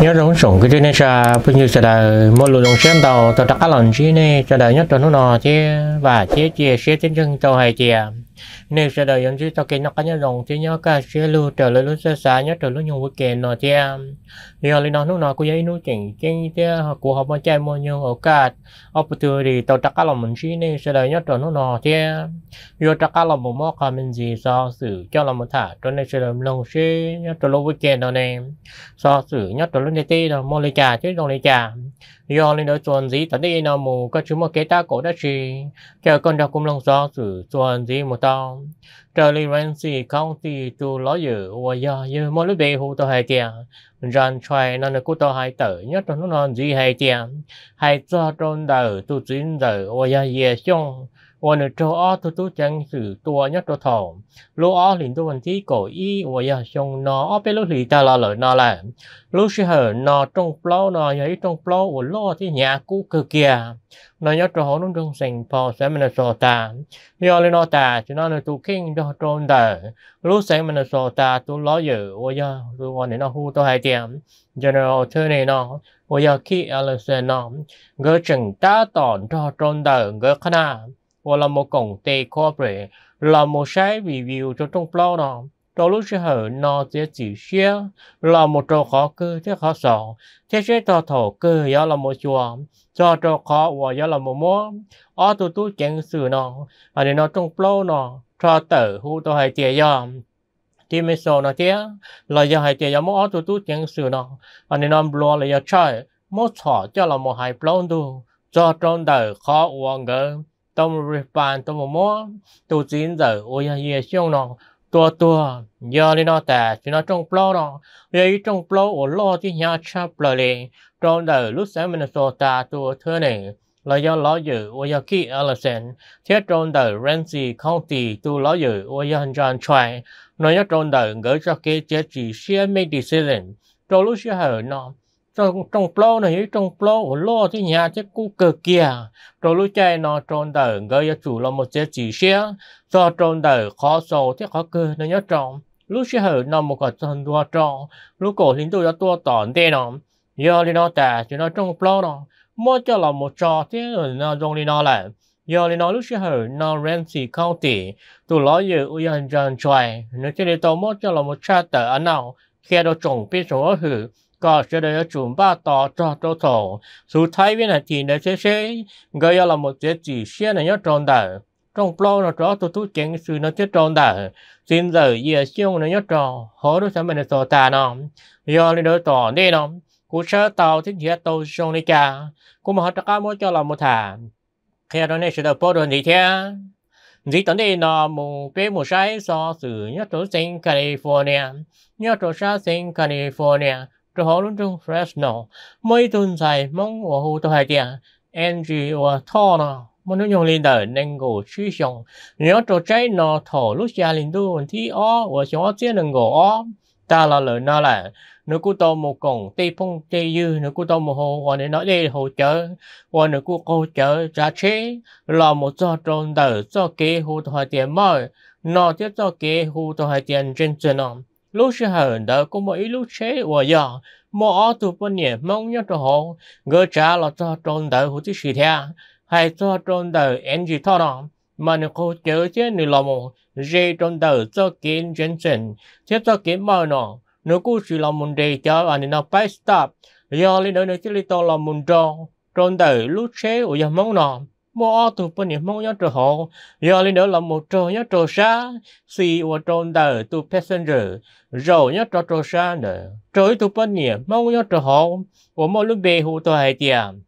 nhớ rong sủng cái này là bao nhiêu sẽ là một lúa đồng sen tàu tàu đặc ăn lần gì này sẽ là nhất cho nó nọ chứ và chế chia sẽ trên chân tàu hay chia nên sẽ đợi chúng ta kỹ nó cá nhân rồng thì nhớ cả sẽ lưu trở lại lúc xa xa nhớ trở lúc nhiều với kèn nó thì thì họ lên nó lúc nào cũng giấy nút chỉnh chỉnh thì của họ bao trai mua nhung ở cả họ bắt đầu thì tàu trắc cá lòng mình chỉ nên sẽ đợi nhớ trở lúc nào thì giờ trắc cá lòng một món cả mình gì so xử cho là một thả cho nên sẽ làm lòng sẽ nhớ trở lúc với kèn nó này so xử nhớ trở lúc này thì là mua lấy trà chứ đồng lấy trà giờ lên đó chuẩn gì tận đi nào mù các chúng mà kế ta cổ đã chỉ chờ con đọc cũng lòng so xử chuẩn gì một tao long Charlie Ramsey County to lawyer và do như lúc bị hụ tàu hai tia John Choi nên là cú tàu hai tử nhất non gì hai tia hai cho trong đời tu chính đời và do gì xong วันนี้ตัวอ้อตัวตู้จังสือตัวยัดตัวทองลูกอ้อหลินตัววันที่ก่ออีวันยาชงนออ้อเป็นลูกหลีตาลอเลยนอแหละลูกเชื่อนอตรงเปล่านอใหญ่ตรงเปล่าวันล้อที่หยากู้เกลียนอยัดตัวหอนุ่งตรงเซ็งพอเสมันโซตายอเลยนอตาจีนอเลยตัวเข่งตัวตรงเดอลูกเซ็งมันโซตาตัวล้ออยู่วันยาตัววันนี้นอหูตัวหายเตียม general เธอเนี่ยนอวันยาขี้อะไรเสียนอเกิดจังตาต่อจอตรงเดอเกิดขนาด và là một công ty corporate là một site review cho trong blog đó đó lúc sẽ hở nó sẽ chỉ xe là một trò khó cơ thế khó sợ thế sẽ trò thổ cơ do là một chùa cho trò khó và do là một mối ở tụ tụ chẳng sử nó ở đây nó trong blog nó cho tử hữu tôi hay tiền do thì mình sợ nó thế là do hay tiền do mỗi ở tụ tụ chẳng sự nó ở đây nó blog là do chơi mỗi thọ cho là một hai blog tu cho trong đời khó uống ngờ tôm rìa bàn tôm mò tu chín giờ ôi ya ye xiong nó tua tua giờ đi nó tè chỉ nó trong plo nó vậy trong plo ở lo thì nhà cha plo liền trong đời lúc sáng mình so ta tua thưa này là do lo dự ôi ya ki elephant thiết trong đời Ramsey County tu lo dự ôi ya John Choi nói nhất trong đời gửi cho cái chế chỉ share medicine trong lúc sẽ hở nó trong trong plo này trong plo ở lo thì nhà chứ cũng cờ kia rồi lúc chạy nó tròn đời gây chủ là một chiếc chỉ xe do tròn đời khó sầu thì khó cơ nó nhớ tròn lúc xe hở nó một cái chân đua tròn lúc cổ lính tôi đã tua tỏn đê nó giờ thì nó tả cho nó trong plo nó mỗi cho là một trò thế rồi nó dùng đi nó lại giờ thì nó lúc xe hở nó cao County tôi nói giờ uy hành tròn trời nó chơi đi tàu mỗi cho là một cha tờ anh nào khi đó trồng biết số hử có sẽ để chúng ba tỏ cho cho thổ số thái viên là chỉ để sẽ sẽ gây ra là một cái chỉ xe này nhớ tròn đời trong plo nó cho tôi tôi chỉnh sự nó chết tròn đời xin giờ giờ siêu nó nhớ tròn hố đó sẽ mình tỏ ta nó do lên đối tỏ đi nó cú sơ tàu thiết chế tàu sông đi cả cú họ cho mỗi cho là một thả khi đó này sẽ được bao đơn gì thế dĩ tấn đi nó mù bế mù sai so sử nhất chỗ sinh California nhất chỗ sa sinh California hổ luôn chung Fresno mấy tuần dài mong của hồ tôi hay kìa Angie và Thor nào dùng lên đời nên gỗ truy xong nhớ trò nó thổ lúc gia lên đu mình ó và chúng nó chia đừng ó ta là lỡ nó là nó cứ to một cổng tê phong tê dư nó cứ to một hồ và nó nói đi hồ chở và nó cứ cô chở ra chế là một do trôn đời do kế hồ thỏa tiền mời nó tiếp do kế hồ thỏa tiền trên chân ông lúc sẽ hờn đó có mỗi lúc chế và giờ mỏ tụ bên nhẹ mong nhớ cho họ người trả là cho trôn đời hữu tí sự thiện, hay cho trôn đời anh chị thọ đó mà nếu cô chớ chế nữ là một dây trôn đời cho kiến chân chân thế cho kiến bao nọ nếu cô chỉ là một đề cho anh nó phải stop do lên đó nữa chỉ là tôi là một tròn trôn đời lúc chế và giờ mong nọ mua tụ bên niệm mong nhớ trở hộ giờ lên đó là một trò nhớ trò xa si và tròn đời tụ passenger rồi nhớ trò trò xa nữa trời tụ bên niệm mong nhớ trở hộ và mỗi lúc về hồ tụ hai tiền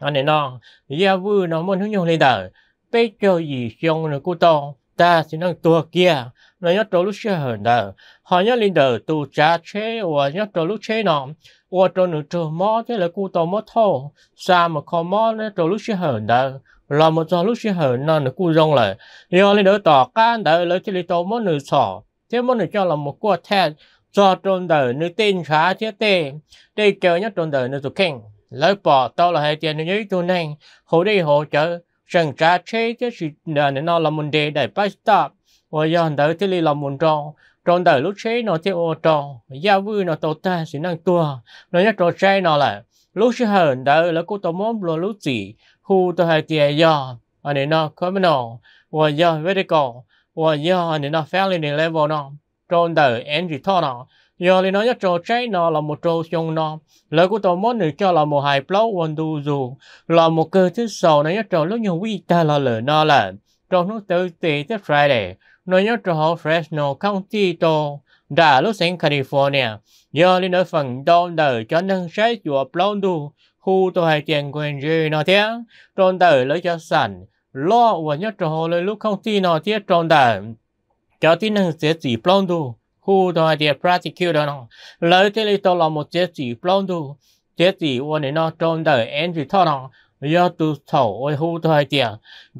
anh này nói, giờ vừa nó muốn hướng nhau lên đời bây giờ gì xong là cô to ta sẽ năng tua kia nó nhớ trò lúc xe hờn đời họ nhớ lên đờ tụ cha chế và nhớ trò lúc chế nó và trò nữa trò mó thế là cô to mó thô xa mà không mó nó trò lúc xe hờn đời lo một do lúc sinh hở nên được cu rong lại do lên đỡ tỏ can đỡ lấy chỉ tàu món nửa sọ thế món nửa cho là một cua thẹn cho trôn đời nửa tin khá thế tê đây kéo nhất trôn đời nửa tụ kinh lấy bỏ tao là hai tiền nửa giấy tu nành hỗ đi hỗ trợ rằng trả chế chứ sự nửa nó là một đề để bắt stop và do đỡ thì là một tròn tròn đời lúc chế nó thì ô tròn gia vui nó tổ ta sự năng tua nó nhất tròn chế nó là lúc sinh hở đỡ là cô tàu món lo lúc gì hu to hai tia yo anh ấy nó criminal và yo vertical và yo anh ấy nó felony level nó trong đời entry thọ nó giờ thì nó nhất trò cháy nó là một trò xung nó lời của tôi muốn được cho là một hai block one two dù là một cơ thứ sầu nó nhất trò lúc nhiều quý ta là lửa nó là trong nước tự tì tới Friday nó nhất trò họ Fresno County to đã lúc sáng California giờ thì nó phần đông đời cho nâng trái chùa block khu tôi hay tiền của anh gì nó thế trôn đời lấy cho sẵn lo và nhất trò lấy lúc không tin nó thế trôn đời, cho tin năng sẽ chỉ plon tu khu tôi hay tiền practical đó nó lấy thế lấy tôi là một chế chỉ plon tu chế chỉ và nên nó trôn đời, anh chỉ thọ nó do tu thầu ôi hu tôi hay tiền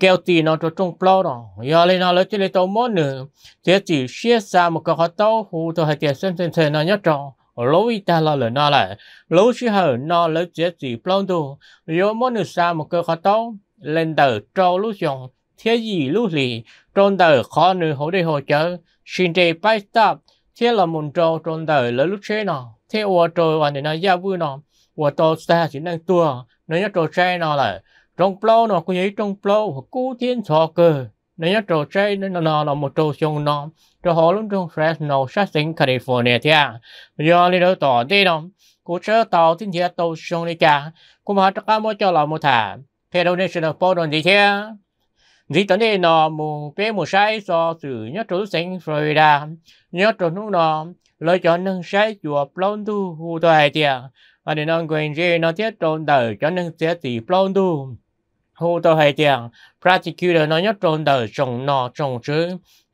kéo tì nó cho trung plon đó giờ lấy nó lấy thế lấy tôi muốn nữa chế chỉ chia xa một cái khó tao hu tôi hay tiền xem xem xem nó nhất trò lối ta lo là nó lại lối chứ hờ nó lối chết gì plong tu yo muốn được sao một cơ khó tốt lên tờ trâu lối dùng thế gì lối gì trôn tờ khó nữ hỗ đề hỗ trợ xin đề bài tập thế là muốn trâu trôn tờ lỡ lối chế nào thế ô trời và nên nó giao vui nó ô tô xa chỉ năng tua nó nhớ trâu xe nó lại trong plong nó cũng vậy trong plong của cú thiên sọ cơ nó nhớ trò chơi nên nó là một trò chung nó trò họ luôn trong Fresno sát tính California thia do lý đầu tàu đi nó cố chơi tàu tin thiệt tàu chung đi cả cũng họ tất cả mỗi cho là một thả thế đâu nên sự là bao đoàn gì thế gì tới đây nó một bé một sai so sự nhớ trò sinh Florida nhớ trò nó nó lựa chọn nâng sai chùa Blondu hù tòa thia và để nó quên gì nó thiết trộn đời cho nâng thiết tỷ Blondu thu tàu hệ tiền prosecutor nói nhất trốn tờ trồng nọ trồng chứ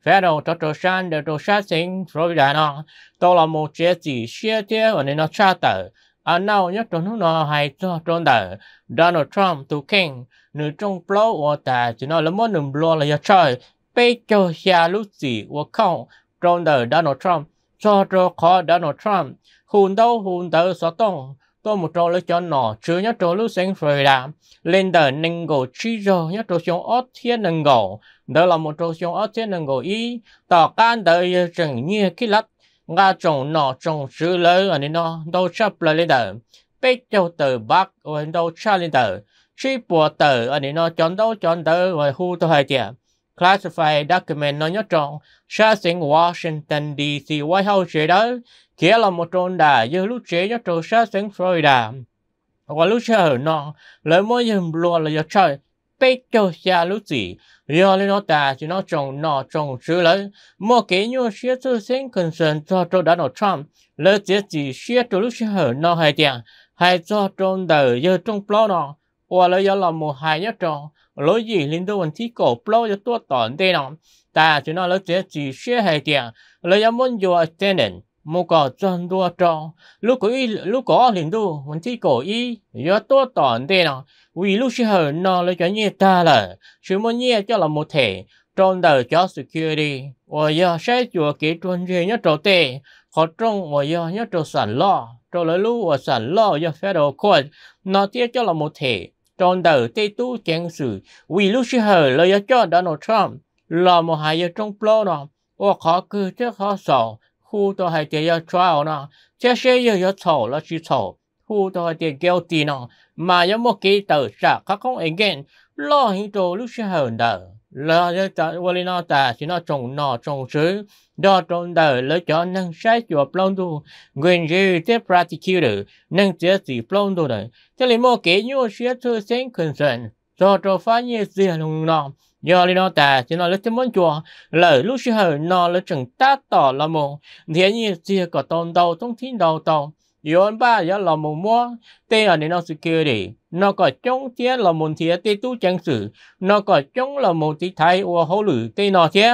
phía đầu cho trò san để trò sát sinh rồi đã nó tôi là một chế gì xe thế và nên nó tra tờ à nào nhất trốn nó hay cho trốn tờ Donald Trump tu kinh nữ trong blog của ta chỉ nói là muốn nằm blog là do trời bây giờ xa lúc gì của không trốn tờ Donald Trump cho trò khó Donald Trump hùn đâu hùn tờ xóa tông tôi một trò lấy cho nó chứa nhất trò lúc sinh phơi đã lên đời nâng gỗ chi rô nhất trò xuống ót thiên nâng gỗ đó là một trò xuống ớt thiên nâng gỗ ý. tỏ can đời chẳng như cái lát nga trồng nọ trồng chứ lỡ ở nên nó đâu chấp là lên đời. bê châu từ bắc ở đâu cha lên đời. chi bùa từ ở nên nó chọn đâu chọn đờ và hu tôi hai tiền classified document nó nhất tròn xa sinh Washington DC White House chế đó kia là một tròn đà giờ lúc chế cho trâu sát sáng Florida qua lúc chơi ở nọ lấy mỗi dùm luôn là giờ trời bé cho xa lúc gì giờ lên nó ta chỉ nó trồng nọ trồng chứ lấy một cái nhiều xe tư sinh cần sân cho trâu đã nọ Trump lời chế chỉ xe trâu lúc chơi ở nọ hay tiền hay cho trâu đà giờ trong blog nọ qua lời giờ là một hai nhất tròn lối gì liên đô vấn thi cổ blog giờ tua tỏn đây nọ ta chỉ nó lời chế chỉ xe hay tiền lấy giờ muốn tên attendant một cỏ chân đua trò lúc có ý lúc có liền đu vẫn chỉ cổ ý do to tòn thế nào vì lúc sẽ hở nó lấy cho nhẹ ta là sự muốn nhẹ cho là một thể trong đời cho sự kia đi và do sẽ chùa kỹ tuân gì nhất trò tệ khó trong và do nhất trò sản lo trò lấy lúc và sản lo do phép đồ khôn nó tiếp cho là một thể trong đời tây tu chẳng sự vì lúc sẽ hở lấy cho Donald Trump là một hai giờ trong plo nào và khó cứ chứ khó sầu khu đó hay tiền trao nó thế sẽ yêu yêu thổ là chỉ thổ khu đó hay tiền tiền nó mà yêu một cái tờ trả các con anh gen lo hình đồ lúc sẽ hơn đời là cái vali nó ta chỉ nó trồng nọ trồng sứ đó trồng đời lấy cho năng sai cho plon đồ nguyên gì thế practice năng chế gì plon đồ này thế là một cái nhiều chuyện thứ sinh concern do cho phát nhiệt gì luôn nọ do lý nó ta chỉ nói lấy cái món chùa lời lúc xưa hồi nó lấy chừng ta tỏ là một, thế như chia có tôn đầu trong thiên đầu tông yon ba do ya lo mo mo te nó ni no đi, nó có chống thế là một thế tê tu chẳng sự, nó có chống là một tí thái của hậu lử tê nó thế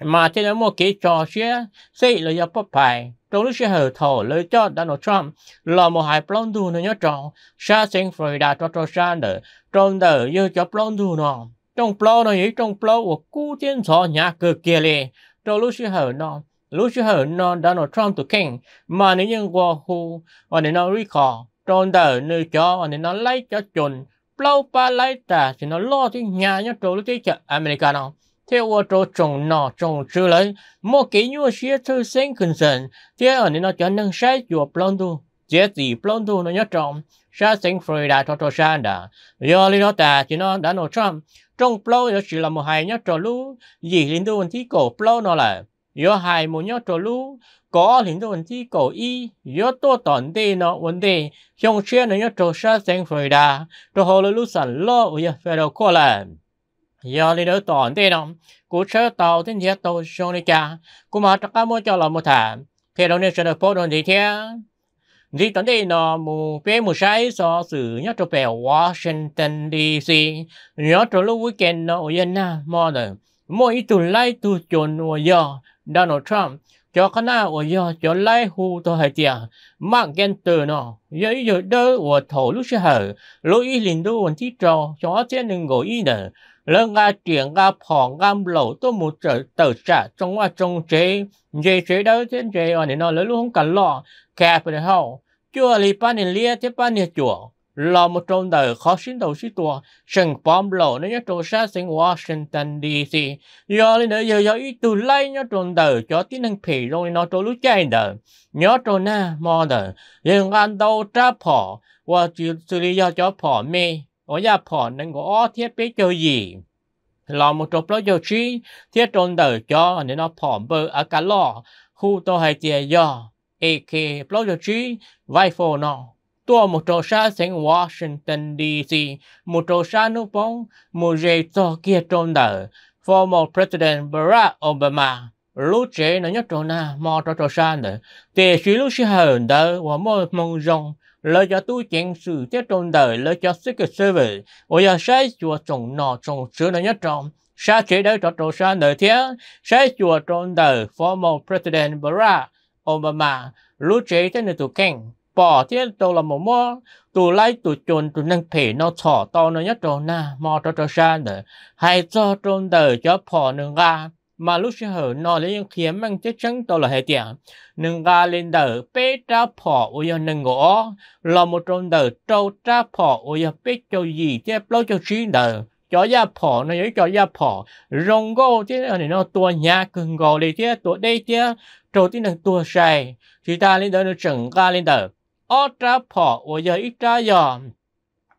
mà thế là một cái trò xe xây là do bắp bài trong lúc xe hở thổ lời cho Donald Trump là một hai plon du nó nhớ tròn sa sinh Florida cho cho sa nữa trong đời như cho plon du nó trong plo nó ý trong plo của cú tiên gió nhà cờ kia lệ trong lúc sư hở nó lúc sư hở nó đã nó trong tụ kinh mà nếu như qua khu và nếu nó rí khó trong đời nơi cho và nếu nó lấy cho chuẩn plo ba lấy ta thì nó lo thì nhà nhá trong lúc chợ America nó theo ô tô trồng nọ trồng chưa lấy một cái nhua xe thư sinh kinh sần thế ở nên nó cho nâng sai chùa blondo chế gì plon blondo nó nhớ trồng sa sinh Florida cho cho sa đã do lý đó ta chỉ nó đã nổ trump trong plo nó chỉ là một hai nhá trò lu gì liên đồ thì cổ plo nó là yo hai một nhá trò lu có liên đồ thì cổ y yo to tòn đi nó vấn đề trong xe nó nhá trò sa sen phơi đà trò hồ lu sản lo uy phải đâu có là yo liên đồ tòn đi nó cú xe tàu tin nhiệt tàu xong đi cha cú mà tất cả mua cho là một thảm khi đâu nên sẽ được phô đồn gì thế Dì tấn đi nó mù bê mù sai so sử nhớ cho bè Washington DC nhớ cho lúc weekend nó ở yên na mò đời mô ý tù lai tù chồn ở yò Donald Trump cho khá na ở yò cho lai hù tù hải tìa mạng kèn tù nó yớ ý dụ đơ ở thổ lúc sẽ hở lúc ý lình đu ổn tí trò cho hóa sẽ nâng gỗ ý nở lỡ nga triển nga phỏ nga lẩu tôi một trở tờ trả trong hoa trong chế dây chế đó trên chế ở nó lỡ lúc không cần lo kè bên hậu chùa li pan in lia tiếp pan in chùa lo một trong đời khó xin đầu sĩ tua sừng bom lộ nó nhất trâu sát sinh Washington DC do lên nữa giờ giờ ít từ lấy nhất trong đời cho tí năng phì rồi nó trâu lúc chạy đời nhớ trong na mò đời nhưng ăn đâu tra phỏ và chỉ xử lý do cho phò mê ở nhà phò nên có thiết bị cho gì lo một trộn lo cho chi thiết trong đời cho nên nó phò bơ ở cả lo khu tôi hay tiền do AK Plodogy Rifle No. Tua một trò xa sinh Washington DC, một trò xa nước bóng, một dây cho kia trôn đỡ, former President Barack Obama. Lúc chế nó nhất à, trò na, mò trò trò xa nữa. Tề sĩ lúc sĩ hờn đỡ, và mô mong rong, lời cho tôi chuyện sự tiết trôn đỡ, lời cho Secret Service, và giờ sai chùa trồng nọ trồng sữa nó nhất tròn sa chế đỡ trò trò xa nữa thế, sai chùa trôn đỡ, former President Barack Obama lũ chế thế này tụ keng bỏ thế tụ là một mò tụ lấy tụ chôn tụ nâng thể nó thỏ to nó nhất rồi na mò cho cho ra nữa hay cho trôn đời cho bỏ nương ga mà lúc sẽ hở nó lấy những khiến mang chết trắng tôi là hệ tiền nâng ga lên đờ bế ra phỏ ôi giờ nâng ngõ là một trong đờ trâu ra phỏ ôi giờ bế cho gì chứ lâu cho trí đờ cho gia phò nó ấy cho gia phò rong go thế này nó tua nhà cường gò đi thế tua đây thế trâu thế này tua sai thì ta lên đó nó chừng ca lên đó ở cha phò ở giờ ít cha giờ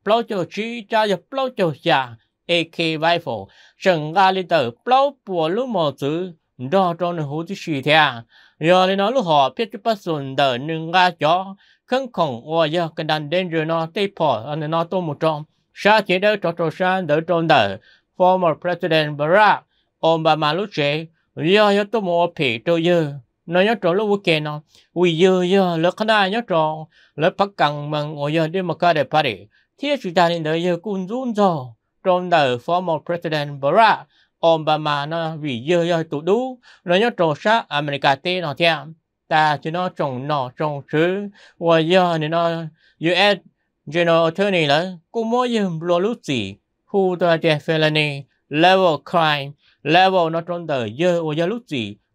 bao cho chi cha giờ bao cho già AK vai phò chừng ca lên đó bao bùa lúc mà chữ đó cho nó hú chứ gì thế giờ lên nó lúc họ biết cái bát sồn đờ nâng ga cho khăn khổng ở giờ cái đàn đến rồi nó tây phò anh nó tô một trong Sa chế đỡ cho cho san đỡ cho nở, former President Barack Obama lúc chế, do yếu tố mô phỉ cho dư. Nó nhớ trò lúc kia nó, vì dư dư, lỡ khá đa nhớ trò, lỡ phát cần mà ngồi dư đi mà ca để phá đi. Thế chúng ta nên đỡ dư cũng rút rồi, trong đời former President Barack Obama nó vì dư dư tụ đú, nó nhớ trò sát America tế nó theo. Ta cho nó trồng nọ trồng sứ, và dư thì nó US General Attorney là cô mỗi dùm lo lúc gì who to felony level crime level nó trong tờ dơ ô dơ lúc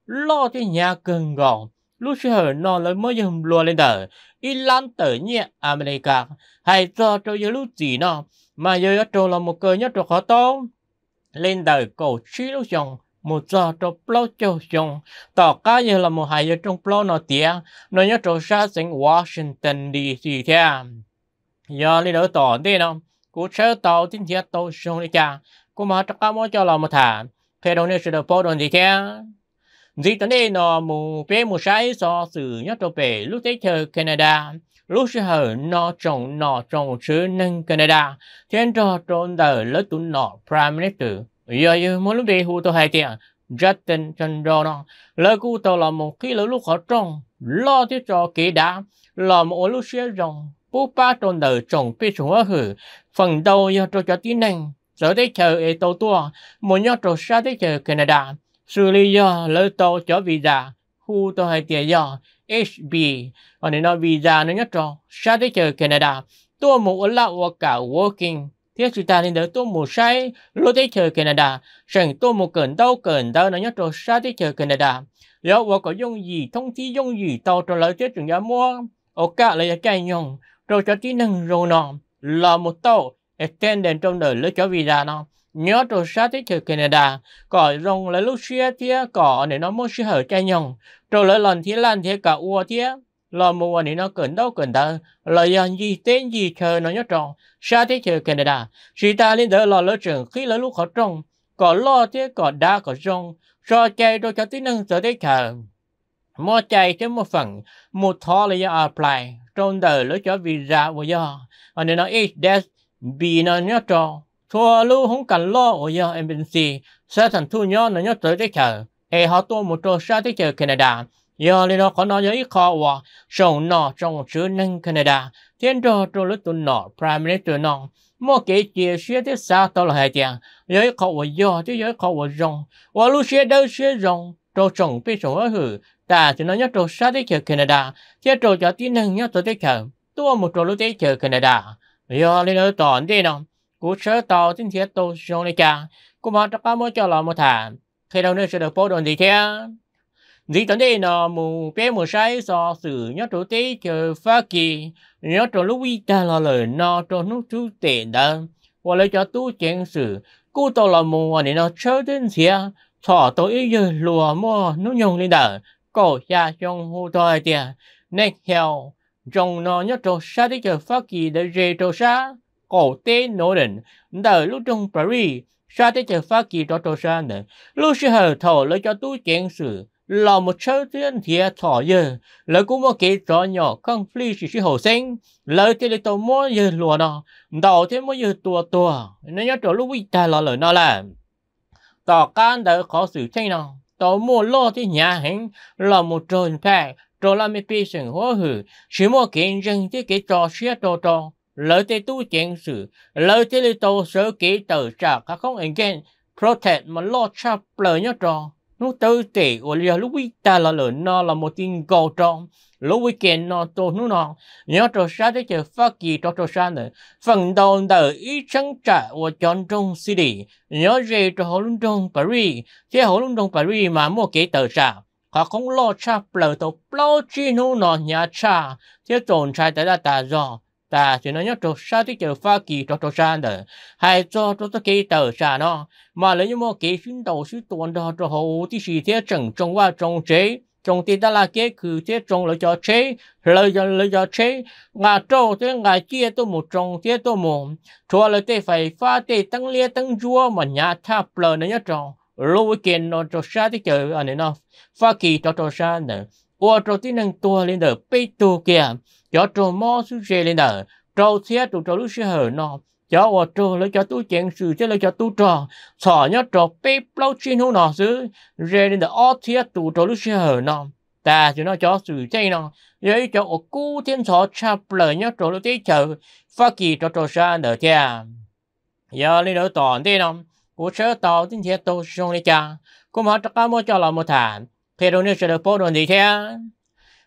lo cái nhà cần gọn lúc sơ nó là mới dùm lo lên tờ y lan tờ nhẹ America hay cho cho dơ lúc gì nó mà dơ cho là một cơ nhất cho khó tốn lên đời cổ trí lúc dòng một giờ cho plo cho chung tỏ cá như là một hay giờ trong plo nó tiếng nó nhất cho sát sinh Washington DC theo giờ đi đỡ tổ đi nó cú sẽ tàu tin thiệt tàu xuống đi cha cú mà tất cả mỗi cho lòng một thả thế đồng nên sẽ được bao đồng gì kia gì tới đây nó mù bé mù sai so sự nhất đồ về lúc tới chờ Canada lúc sẽ hở nó trồng nó trồng chứ nâng Canada thiên trò trốn đời lớn tụ nó Prime Minister giờ như mỗi lúc đi hù tôi hai tiếng Justin Trudeau lời cú tàu là một khi lúc họ trồng lo thiết cho kỳ đã là một lúc sẽ rồng bố ba tròn đời trồng bị chúng ở hử phần đầu do trò cho tin năng giờ đây chờ ở tàu tua muốn nhau trò xa đây chờ Canada xử lý do lỡ tàu cho visa khu tàu hay tiền do HB và còn nếu visa nó nhất trò xa đây chờ Canada tôi muốn là cả working thế chúng ta nên đỡ tôi một sai lối tới chờ Canada rằng tôi một cần đâu cần đâu nó nhất trò xa tới chờ Canada liệu có dùng gì thông tin dùng gì tàu trò lỡ tới chúng ta mua ở cả là cái nhung rồi cho kỹ năng rồi nọ là một tàu extended trong đời lấy cho visa nó nhớ trò sát tích thử Canada có rong là lúc xưa thì có để nó muốn xưa hở chai nhồng rồi lấy lần thì lan thì cả ua thế là một mua này nó cần đâu cần đâu là dàn gì tên gì chờ nó nhớ tròn sát tích thử Canada chỉ ta lên đó là lỡ trường khi là lúc họ trông có lo thế có đa có rong cho chạy rồi cho tí năng tới thế chờ mô chạy chứ một phần một thó là do apply trong đời lối cho vì ra và do và nên nó ít death bị nó nhớ cho thua lưu không cần lo của do em bên si sẽ thành thu nhớ nó nhớ tới đấy chờ e họ tôi một trò xa tới chờ Canada giờ lên nó có nói với khó và sống nọ trong chữ nâng Canada thiên trò trò lúc tụi nọ prime minister nọ mô kể chia xe tới xa tôi là hai tiền giới khó và do chứ giới khó và rong và lưu xe đâu xe rong trâu trồng bị trồng ở hử ta chỉ nói nhất trâu sát tế chợ Canada chứ trâu cho tin năng nhất tới chợ tôi một trâu lúc tế chợ Canada do lên ở toàn thế nào cú sớ tàu tin thiết tàu sông này cha cú mà chắc mới cho là một thả khi đâu nữa sẽ được bố đồn gì thế gì tận đây nó mù bé mù sai so sử nhớ chỗ tế chờ Pháp kỳ nhớ chỗ lúc vi ta là lời nó cho nó chú tệ đó và lấy cho tu chuyện sự, cú tàu là mù và để nó chớ đến thế thỏ tối ý lùa mua nó nhung lên đờ cổ gia trong hồ thời tiền nên heo trong nó nhất trò xa đi chờ phát kỳ để rê trò xa cổ tế nổ định đờ lúc trong Paris xa đi chờ phát kỳ trò trò xa nữa lúc sư hờ thọ lấy cho tu chén sự là một số thiên thiệt thỏ dư lấy cũng một cái trò nhỏ không phi chỉ sư hồ sinh lấy thì lấy tổ mô dư lùa nó đầu thế mua dư tùa tùa nên nhất trộn lúc bị ta lo lời nó làm tỏ can đỡ khó xử tranh nào tỏ mua lô thì nhà hình là một trồn phè trò làm một bì sừng hóa hử chỉ mua kiện rừng thì cái trò xe trò trò lợi thế tu chiến sự lợi thế lý tổ sở kỹ tờ trả các không ảnh gen protect mà lo chạp lời nhớ trò nó tư tỷ của lý lúc ta là lợi nó là một tin gò tròn lúc weekend nó to nu nó nhớ trò sa thế chờ phát kỳ trò trò sa nữa phần đầu đời ý chẳng trả của chọn trong city nhớ về trò hồ lung trong paris chế hồ lung trong paris mà mua kỹ tờ sa họ không lo cha bờ tổ bao chi nu nó nhà cha chế tồn tại tại là ta do ta chỉ nói nhớ trò sa thế chờ phát kỳ trò trò sa nữa hay cho trò trò kỹ tờ sa nó mà lấy như mua kỹ xin đầu chuyến tuần đó trò hồ thì chỉ thế chẳng trong qua trong chế trong tí ta là cái cứ thế trong lời cho chế lời cho lời cho chế ngà trâu thế ngà kia tôi một trong thế tôi một thua lời thế phải pha thế tăng lia tăng chua mà nhà tháp lời này nhất trong lối kiện nó cho xa thế chờ anh nó pha kỳ cho cho xa nữa qua cho tí năng tua lên đờ bê tu kia cho cho mò xuống xe lên đờ trâu thế tụ cho lúc xe hở nó cho vợ trò lấy cho tôi chuyện sự chứ lấy cho tôi trò sợ nhớ trò bếp lâu chuyên hôn nọ chứ rê đến đó ở thiết tụ trò lúc xưa hở nó ta chỉ nó cho sự chơi nó lấy cho ở cú thiên sở chạp lời nhớ trò lúc tế chờ phát kỳ trò trò xa nở cha giờ lên đỡ tòn thế nó của sơ tàu tin thiết tôi xuống đi cha cũng họ tất cả mọi cho là một thản thế đâu nếu sẽ được bố đồn gì thế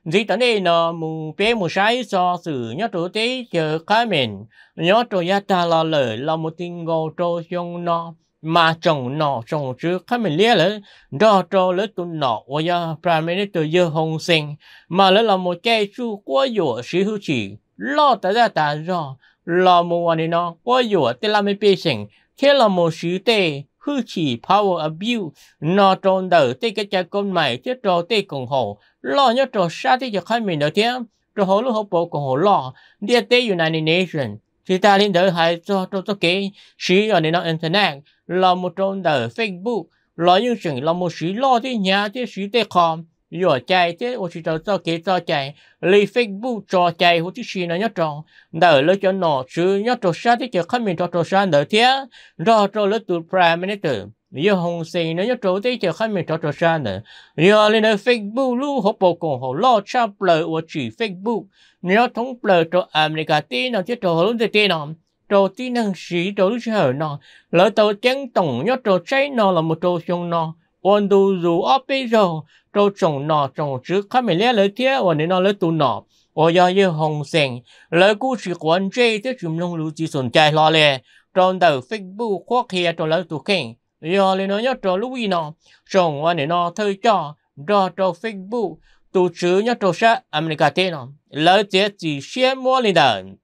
dĩ tận đây nó mù bé mù sai so sự nhớ chỗ tế chờ khá mình nhớ chỗ gia ta là lỡ là một tin ngô cho xông nó mà chồng nọ chồng chứ khá mình lia lỡ đó cho lỡ tụ nọ và gia bà mẹ tự dơ hồng sinh mà lỡ là một cái chú quá dụ sử hữu chỉ lo ta ra ta do lo mù anh nó quá dụ tế là mấy bê sinh thế là một sĩ tế hư chỉ power abuse nó trôn đời tế cái trái con mày chứ trô tế cùng hồ lo nhớ trò xa thì giờ khai mình đầu tiên rồi họ lúc họ bộ còn họ lo địa tới United Nations thì ta lên đời hay cho cho cho cái sử ở nền internet là một trong đời Facebook lo những chuyện là một sử lo thì nhà thì sử tế com rồi chạy thì ô sử cho cho cái cho chạy lấy Facebook cho chạy hoặc chỉ sử nó nhớ trong đời lấy cho nó chứ nhớ trò xa thì giờ khai mình trò trò xa đầu tiên rồi rồi lấy từ Prime Minister nhiều nhiều xa 有红线呢，有做这条还没找着山呢。有你的 Facebook lo facebook, nhiều ở 路和包公和老差不了，我去 Facebook，你要通不了做 America 电脑，就做好了的电脑。做 tí năng sĩ đồ lúc chờ nó lỡ tàu chén tổng nhớ trò cháy nó là một trò chung nó ôn đủ dù ốp bây giờ trò chồng nó chồng chứ khá mẹ lẽ lỡ thế ôn nên nó lỡ tù nó ở nhà như hồng sèn lỡ cú sự quan chê thế chùm lông lưu chỉ sồn chạy lo lè tròn đầu facebook khoác hè trò lỡ tù kinh giờ lên nó nhớ trò lúc nó chồng anh nó thôi cho cho cho facebook tổ chức nhớ trò sa America tên nó lỡ chế chỉ xe mua lên đàn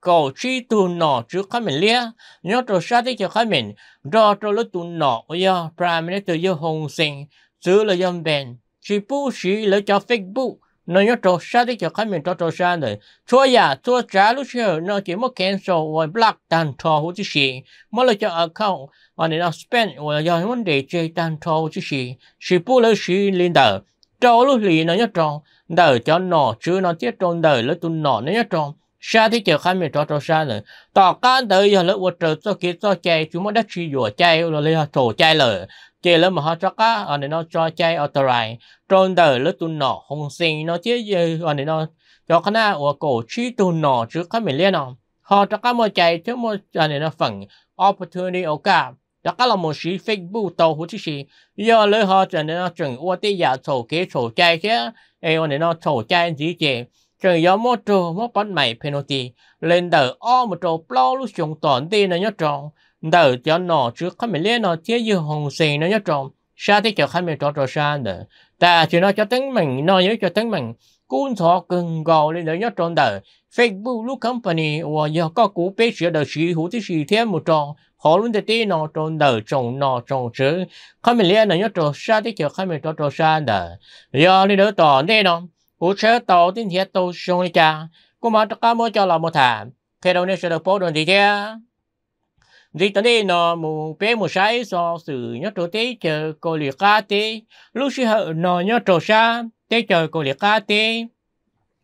cầu chi tu nọ trước không mình lia nhớ trò sa thì cho không mình cho cho lúc tu nọ giờ prime minister yêu hồng sinh chứ là dân bền chỉ bù sĩ lấy cho facebook nó nhớ trâu sa đi cho khách mình trâu trâu sa này chúa ya chúa trả lúc xưa nó chỉ mất cancel rồi block tan trò hồ chứ gì mất là cho account và nên nó spend và do vấn đề chơi tan trò hồ chứ gì chỉ bu lỡ sự liên đờ trâu lúc lì nó nhớ trâu đờ cho nó chứ nó tiếp trâu đờ lấy tụi nó nó nhớ trâu sa thì cho khách mình cho cho sa này, tỏ can tới giờ lỡ vật trời cho kia cho chạy chúng nó đã chi rửa chạy rồi lấy thổ chạy lỡ chỉ là một họ cho cá ở nên nó cho chạy ở tờ lại trôn đời lớp tu nọ hồng sinh nó chế gì ở nên nó cho khán năng của cổ chi tu nọ chứ không mình liên nào họ cho cá mà chạy chứ mà ở nên nó phần opportunity ở cả đó là một sĩ Facebook tàu hữu chỉ giờ lấy họ cho nên nó chuẩn ua tí giả sổ kế sổ chạy chứ eo nên nó sổ chạy gì chứ trời gió mô trô mô bắn mày penalty lên đời o một trô plo lúc chúng toàn tiền là nhớ tròn đỡ cho nó trước không phải lấy nó chế như hồng xì nó nhất trọng sa thì cho không phải cho cho sa nữa ta chỉ nói cho tính mình nó nhớ cho tính mình cũng thọ cần gò lên đỡ nhất trọng đỡ Facebook lúc company và giờ có cú bế sửa đời sĩ hữu tí sĩ thêm một trọng họ luôn tin nó trộn đỡ trộn nó trộn chứ không phải lấy nó nhất trọng sa thì cho không phải cho cho sa nữa giờ lên đỡ tỏ nên nó hữu chế tàu tin thiết tàu sông đi cha cũng mà tất cả cho là một thảm khi đầu nên sẽ được bố đơn gì thế dì tấn đây nó mù bé mù sai so sự nhớ trổ tế chờ cô liệt ca tế lúc xưa hợ nó nhớ trổ sa tế chờ cô liệt ca tế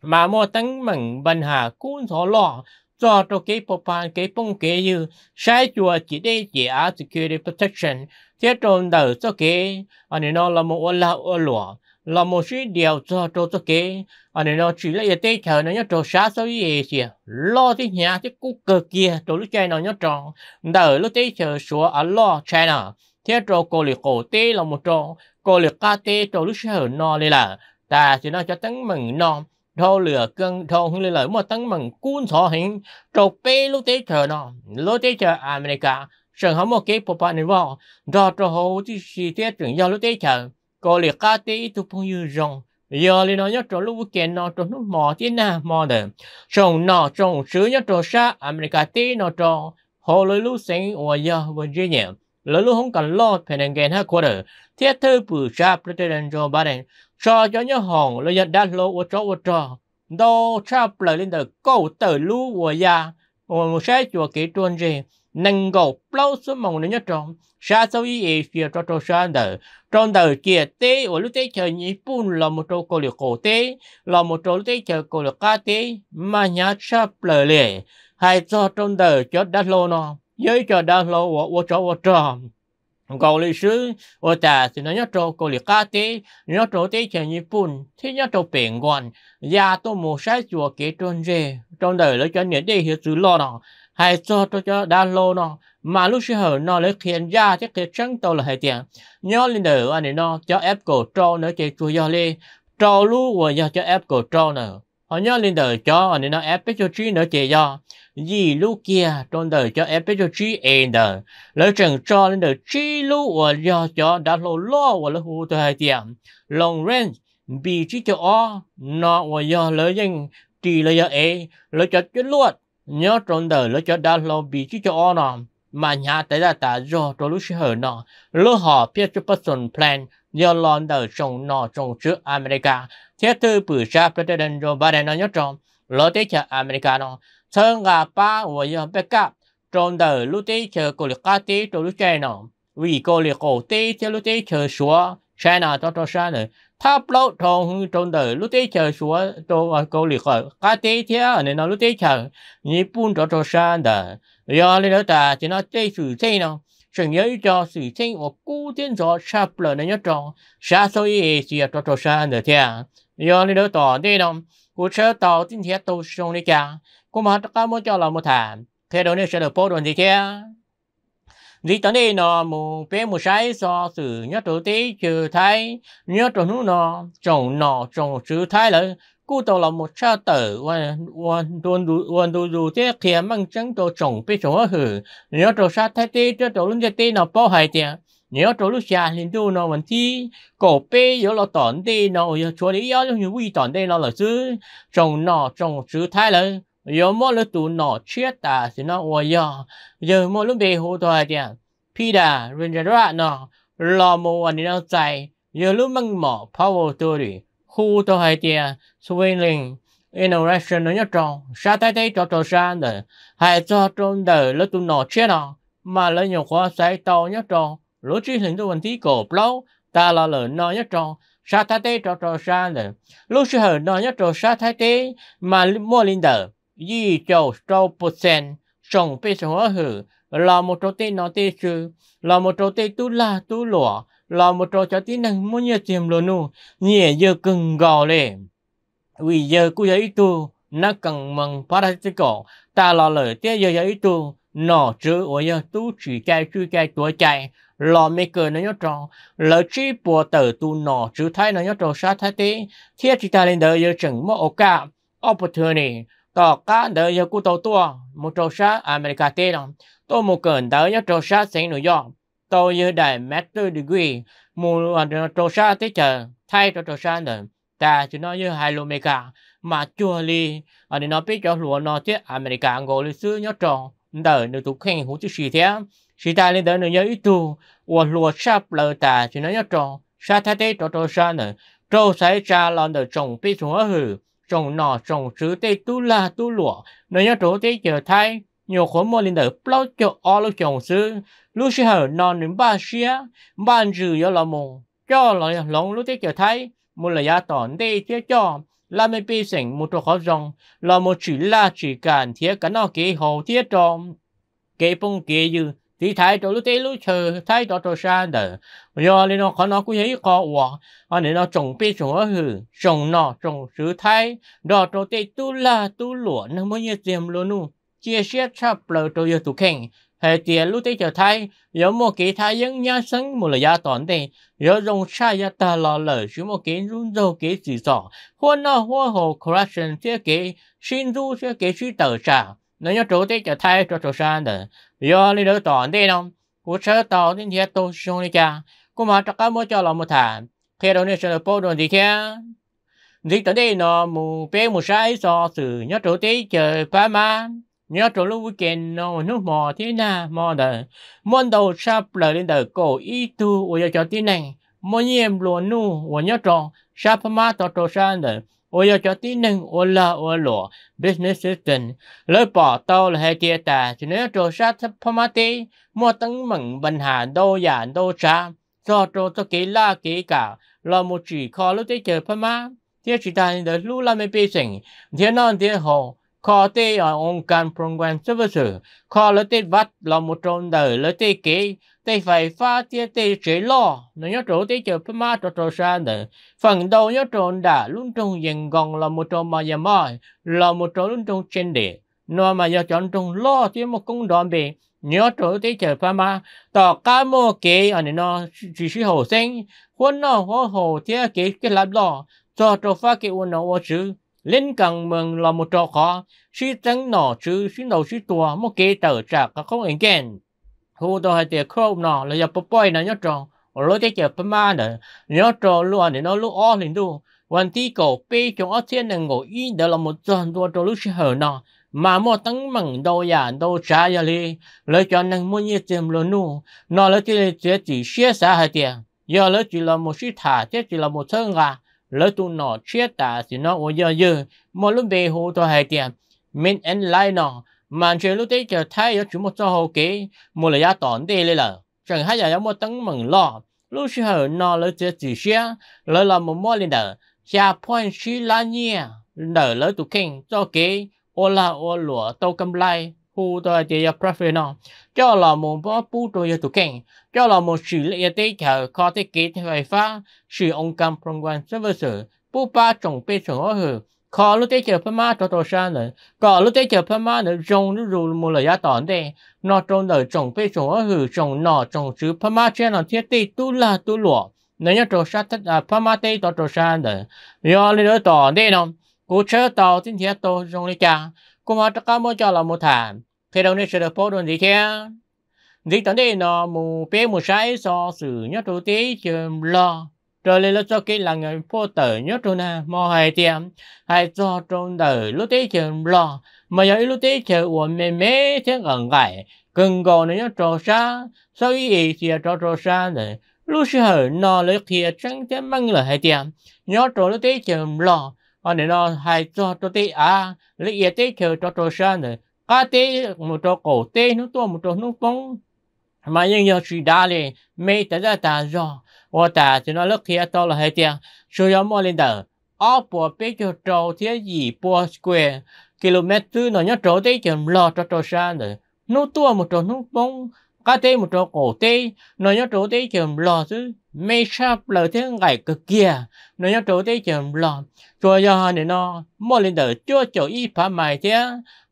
mà mua tấn mừng bần hà cún thọ lọ cho cho cái bộ bàn cái bông kế như sai chùa chỉ để chỉ á security protection thế trồn đầu cho cái anh nó là một ô la ô lọ là một số điều cho cho cho cái anh nó chỉ là cái tay chờ nó nhớ cho sáng sau gì gì lo thì nhà thì cũng cực kia cho lúc chơi nó nhớ tròn đỡ lúc tay chờ số anh lo chơi nào thế cho cô liệt cổ tê là một trò cô liệt ca tê cho lúc chơi nó đây là ta thì nó cho tấn mừng non thô lửa cân thô hưng lên lời một tấn mừng cuốn thọ hình trò bê lúc tay chờ nó lúc tay chờ America sừng hóng một cái bộ phận này vào đó trò hồ thì chỉ thế chuyện giao lúc tay chờ có lẽ cá tê ít thuộc phong như rồng giờ lên nói nhớ trò lúc kiện nó trò nó mò thế nào mò được trồng nó trồng xứ nhớ trò xa America tê nó trò hồ lối lúc sinh ở giờ Virginia lối lúc không cần lo phải nên ghen hết quá đời thiết thư bự xa President Joe Biden cho cho nhớ Hồng lối nhận đắt lô ở chỗ ở trò đô cha lời lên đời câu tử lũ ở giờ một sai chùa kỹ tuân gì bao số mong trong trong sau phía cho 能够保持某人一种杀手一也需要做做选择，从头接的我们在求日本那么做过了过的，那么做在求过了家的，嘛伢差不了，还做从头就得了呢，有就得了我我做我做。cầu kia tế ở tế tế tế tế một một mà bờ cho cho cho trong đất đất lô lô nó lịch sử ở ta thì nó nhớ trâu cầu lý cá tế nhớ trâu tế chè nhị bùn thì nhớ trâu bền quan gia dạ tôi mua sai chùa kế trôn rê trong đời lấy cho nhớ đây hiểu sự lo đó hãy cho tôi cho download nó mà lúc sẽ hở nó lấy khiến ra chắc cái chẳng tôi là hai tiền nhớ lên đời anh ấy nó cho Apple cho nó chơi chua do lên cho lúc và do cho Apple cho nữa họ nhớ lên đời cho anh ấy nó Apple cho chi nữa chơi do gì lúc kia trong đời cho Apple cho chi em đời lấy chẳng cho lên đời chi lúc và do cho download lo và lấy hồ tôi hai tiền long range bị chỉ cho o nó và do lấy danh trì lấy do e lấy cho chuyên luôn nhớ trong đời lỡ cho đã lo bị chứ cho o nọ mà nhà tới là ta do cho lúc hở nọ lỡ họ biết cho person plan nhớ lo đời trong nọ trong trước America thế tư bự ra president Joe Biden nó nhớ trong lỡ tới cho America nọ thân gà ba và giờ backup trong đời lúc tới chờ cô lực cá tế cho lúc chơi nọ vì cô lực cổ tế cho lúc tới chờ xóa China cho cho xa nữa 他不老同中的路对桥说都往沟里喝，他对桥你那路对桥你不着着山的，要你老大就那对水镇呢，想要一条水镇我固定着差不了那一种，啥时候也是要着着山的天，要你老大对呢，我车到今天都是用的家，我们还干么叫老木谈，开头那时候包装的天。lý tấn đi nó mù bé mù sai so sự nhớ tổ tí trừ thái nhớ tổ nú nó chồng nọ chồng trừ thái là cú tổ là một cha tử quan quan tuân đủ quan đủ đủ thế kia mang chứng tổ trồng bị trồng hử nhớ tổ sát thái tí cho tổ luôn tí nó bao hại tiền nhớ tổ lúc xa liền tu nó vẫn thi cổ bê yếu là tổn đi nó yếu chúa lý yếu như vi tổn đi nó là chứ trồng nọ trồng trừ thái là giờ mỗi lúc tụ nọ chết ta thì nó ủa giờ mỗi lúc bề hồ thôi thì phi đà rồi ra ra nọ lo mồ anh giờ lúc măng mỏ power tôi đi khu tôi hay thì swing nó nhất trong sa tay tay cho cho sa nữa hay cho trong đời lúc tu nọ chết nọ mà lấy nhiều khóa sai to nhất trong lúc chỉ hình tôi vấn thí cổ lâu ta là lớn nó nhất trong sa tay tay cho cho sa nữa lúc chỉ hở nó nhất trong sa tay tay mà mua linh đời Yi châu sâu bột sen, sống bê sở hóa là một trò tê nó tê sư, là một trò tê tú la lọ, là một trò cháu tí muốn nhớ tìm lô nụ, nhẹ giờ cưng gò lệ. Vì giờ cú giấy tu, nó cần mừng phá ra ta lo lời tía giờ giấy tu, nó chứ ở giờ tu chỉ chạy chứ chạy tuổi chạy, lo mê cờ nó nhớ trò, lỡ chi bùa tờ tu nọ chữ thay nó nhớ trò sát thái tí, thiết chỉ ta lên đời giờ chẳng mô ổ cả, opportunity, tỏ cá đời giờ cú tàu tua một trâu sát America tê đó tôi một cơn đời giờ trâu sát sinh New York tôi như đại master degree một trâu sát thế chờ thay cho trâu sát nữa ta chỉ nói như hai lô America mà chua li ở đây nó biết cho lúa nó chứ America ngồi lịch sử nhớ tròn đời được tục khen hữu chứ gì thế chỉ ta lên đời nữa nhớ ít tu và lúa sắp lờ ta chỉ nói nhớ tròn sa thay thế cho trâu sát nữa trâu sai cha lon đời trồng biết xuống hử rồng nọ rồng sứ tê tu la tu lụa nơi nhà trổ tê chờ thay nhiều khối mô linh tử bao cho o lúc chồng sư lúc sư hở non đến ba xia ban dư yo là mù cho lời lòng lúc tê chờ thay một là gia tòn tê chia cho là mấy bi sỉnh một trò khó rồng là một chỉ là chỉ cản thiết cả nó kế hồ thiết tròn kế bông kế dư thì Thái cho lúc tây lúc chờ thay cho cho sang đờ giờ nên nó có nó cũng thấy khó quá anh nên nó trồng bê trồng ở hử trồng nọ trồng sứ Thái đó cho tây tu la tu lụa nó mới như tiêm luôn nu chia sẻ cho bờ cho giờ tu khen hệ tiền lúc tây chờ Thái, giờ một cái Thái những nhà sân một là gia toàn đây giờ dùng sai gia ta lo lỡ chứ một cái run rô cái gì sọ hoa nọ hoa hồ corruption thiết cái xin du thiết cái suy tờ trả nếu nhớ chủ tịch cho thay cho chủ sản đó do lý đỡ tỏn thế không cú sơ tàu đến thiệt tôi xuống đi cha cũng mà chắc cả mỗi cho lòng một thằng khi đó nên sẽ được bao đồ gì kia gì tới đây nó mù bé mù sai so sự nhớ chủ tịch trời ba ma nhớ chủ lúc weekend nó nó mò thế nào mò đó muốn đầu sắp lời lên đời cổ ý tu ôi cho tin này muốn nhiệm luôn nu ôi nhớ chỗ sắp ma tọt chủ sản đó 我要叫敌人我拉我落，business system，lấy bỏ tàu là hai chia tà, chỉ nếu trò sát thấp phong mát tí, mua tấn mừng bình hà đô giả đô xa, do trò cho kỹ la kỹ cả, là một chỉ khó lúc tế chờ phong mát, thế lưu là mấy bê sinh, thế non thế hồ, khó tế ở ông can program service, khó lấy tế vắt là một tròn đời lấy tế kế, thì phải pha tia tê chế lo nó nhớ chỗ tê chờ phim ma trò trò xa nữa phần đầu nhớ chỗ đã luôn trong dành gòn là một chỗ mà giờ mai là một chỗ luôn trong chân địa nó mà giờ chọn trong lo thì một công đoạn bề nhớ chỗ tê chờ phim ma tỏ cá mô kế ở nên nó chỉ sĩ hồ sinh quân nó hồ hồ tia kế cái lạp lo cho trò pha kế quân nó ô chứ lên cần mừng là một trò khó sĩ trắng nọ chứ sĩ đầu sĩ tua một kế tờ trả không ảnh kèn hú đồ hay tiệt khâu nọ là giờ bơi nè nhớ tròn ở lối cái chợ pema nè nhớ tròn luôn thì nó lúc ó liền luôn วันที่ก่อปีจงเอาเทียนหนึ่งก่ออีเดี๋ยวเราหมดจนตัวตัวลูกเสือหนอมาหมดตั้งมั่งโดยอย่างโดยชายาลีเลยจนหนึ่งมุ่งยี่เต็มเลยนู่นอแล้วที่เลยเสียจีเสียสาหายเดียยอแล้วจีเราหมดชิถาเทียจีเราหมดเชิงอ่ะแล้วตัวหนอเชียตาสินอโอ้ยเยอะๆหมดลุ่มเบหูตัวหายเดียมินเอ็นไลน์หนอ mà chuyện lúc đấy chờ thấy có chủ một số hồ kế là giá tổn đi lên là chẳng hay là có một tấn mừng lo lúc xưa nó lấy chơi chỉ xe lấy là một món lên đỡ xa point xí đỡ lấy tụ kinh cho kế ô là ô cầm lai hu tôi thì giờ profit nó cho là một bó bù tôi giờ tụ kinh cho là một sự lệ tế chờ có thiết kế theo hệ phá sự ông cầm prong quan service bù ba trồng bê trồng ở hưởng có lúc tế chờ phá má cho tổ xa nữa, có lúc tế chờ phá má nữa rong nó rù mù lời giá tỏn đê nó trông nở trông phê trông ở hử trông nọ trông chứ phá má trên nó thiết tì tu là tu lụa nếu như tổ xa thất à phá má tê tổ tổ xa nè do lý đỡ tỏn đê nè cú chớ tàu tin thiết tổ rong lý cha cú mà tất cả mỗi cho là một thảm thế đâu nên sẽ được phố đồn gì thế dịch tỏn đê nọ mù phê mù sai so sử nhất tổ tế chờ lo rồi lên lúc cho kỹ là người phô tử nhất trôn à mò hai tiệm hai cho trong tử lúc tí chờ lo mà giờ lúc tí chờ uổng mê mê thế gần gãy cần gò nó nhất trò xa sau ý thì trò trò xa rồi lúc xưa nó lấy kia chẳng thế măng là hai tiệm nhớ trò lúc tí chờ lo ở để nó hai cho trò tí à lấy ý tí chờ trò trò xa rồi cá tí một trò cổ tí nó to một trò nó bông mà nhưng giờ suy đa lên mê tới ra ta rồi 我打就那六天到了海边，就要莫领导，阿婆被就找些一波关，kilometer 那要找的就老找找山的，弄多么找弄崩，cá tê một chỗ cổ tê, nó nhớ chỗ tê chầm lò chứ, mấy sáp lờ thế ngày cực kia, nó nhớ chỗ tê chầm lò, cho do hà này nó, mô lên đỡ chua chỗ y phá mày thế,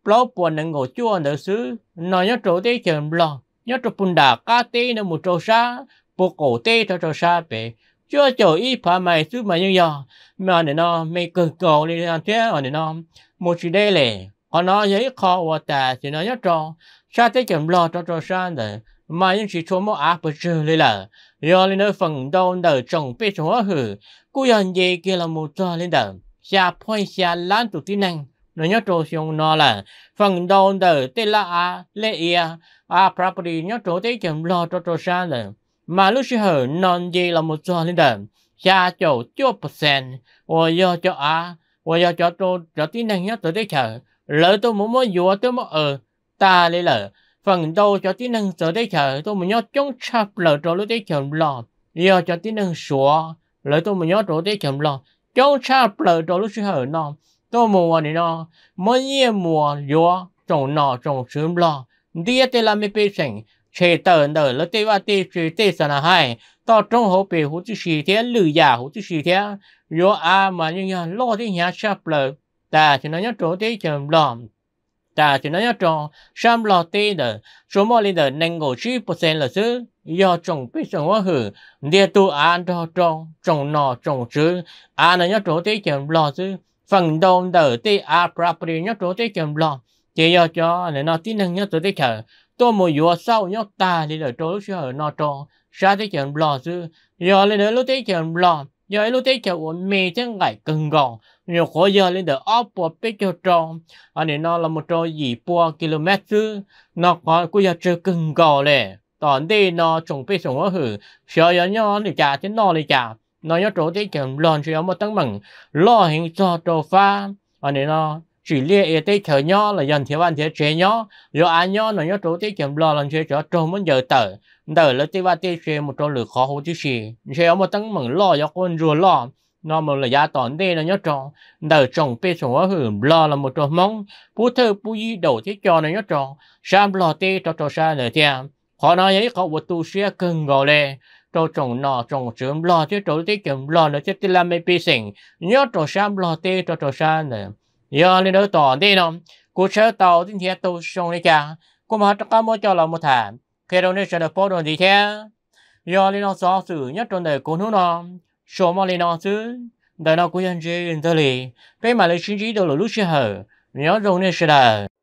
bó buồn nên ngồi chua nở xứ, nó nhớ chỗ tê chầm lò, nhớ chỗ bùn đà cá tê nó một chỗ xa, bộ cổ tê cho cho xa bể chưa chờ ít phá mày chứ mà nhưng giờ mà này nó mày cực cầu lên làm thế mà để nó một chỉ đây lệ còn nó dễ khó và tà thì nó nhất cho xa tới chậm lo cho cho xa để mà những chỉ cho mô áp bực trừ lấy là do lên nơi phần đâu đời chồng biết chúa hử cú dần gì kia là một cho lên đời xa phơi xa lan tụt tí năng nó nhớ trâu xong nó là phần đầu đời tên là a lệ ia a à, property nhớ trâu tới chậm lo cho cho xa rồi mà non gì là một số cha chưa 马路是和南极了么做领导，下九九 percent，我要叫啊，我要叫做叫啲能要做啲球，lỡ tôi muốn mua dùa tôi mua ở ta lấy lỡ phần đầu cho tí năng giờ đây chờ tôi muốn nhớ chống chập lỡ cho lúc đây chờ lo, giờ cho tí năng sửa lỡ tôi muốn nhớ chỗ đây chờ lo chống chập lỡ cho lúc chưa non tôi mua này nó mới mua dùa trồng nọ trồng sớm lo đi tới làm mấy bê sành chế tận đời là tế và tế chế tế là hai to trong hồ bể hồ chữ sĩ thế lử giả hồ chữ sĩ thế rồi à mà như nhà lo thế nhà sắp ta chỉ nói nhớ chỗ thế chầm lòng ta chỉ nói nhớ chỗ sắp lo tế đời số mọi linh đời nâng ngộ sĩ là sư do trồng biết trồng hoa hử địa tu an cho trồng trồng nọ trồng chứ an là nhớ chỗ thế chầm lo sư phần đông đời tế a property nhớ chỗ thế chầm lo chỉ do cho nên nó tin năng nhớ chỗ thế chờ tôi một vừa sau nhóc ta đi đời trôi lúc xưa nó tròn ra tới chuyện bò chứ giờ lên đời lúc tới chuyện bò giờ lúc tới chuyện của mẹ chẳng phải cần gòn nhiều khổ giờ lên được ốp bộ biết cho tròn anh này nó là một trôi gì bao km chứ nó có cứ giờ chưa cần gò lệ tòn đi nó trồng bê sống ở hử sợ giờ nhó đi trả thế nó đi trả nó nhớ trốn tới chuyện bò chỉ có một tấm bằng lo hình cho trò pha anh này nó chỉ liệt ở tây chở nhỏ là dần thế văn thế chế nhỏ do ăn nhỏ là nhỏ chỗ tây kiểm lo là chế cho trâu muốn giờ tờ tờ là tây văn tây chơi một chỗ lửa khó hữu chứ gì chơi ở một tăng mừng lo cho con rùa lo nó mà là gia tòn đây là nhớ tròn đời trồng bê sổ ở hưởng lo là một trò mong phú thơ phú y đầu thế cho là nhớ tròn sam lo tê cho trò sa nở thia họ nói ấy họ vật tu xe cần gò lệ trò trồng nọ trồng trưởng lo thế trò thế kiểm lo là thế tê làm mấy bê sinh nhớ trò sam lo tê cho trò sa nở giờ lên đỡ tỏ đi nó cú chở tàu tin thiệt tàu xong đi cả cú mà chắc cả mỗi cho là một thảm khi đó nên sẽ được bao đồ gì thế giờ lên nó xóa sự nhất trong đời cú nó nó số mà lên nó xứ đời nó cũng nhân gì tới lì cái mà lấy chính trí đồ là lúc chưa hở nhớ rồi nên sẽ đời